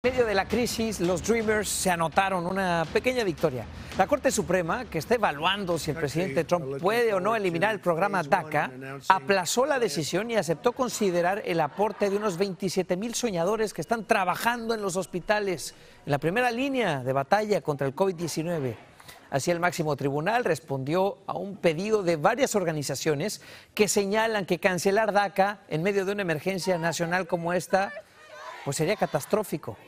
En medio de la crisis, los Dreamers se anotaron una pequeña victoria. La Corte Suprema, que está evaluando si el presidente Trump puede o no eliminar el programa DACA, aplazó la decisión y aceptó considerar el aporte de unos 27 mil soñadores que están trabajando en los hospitales, en la primera línea de batalla contra el COVID-19. Así el máximo tribunal respondió a un pedido de varias organizaciones que señalan que cancelar DACA en medio de una emergencia nacional como esta pues sería catastrófico.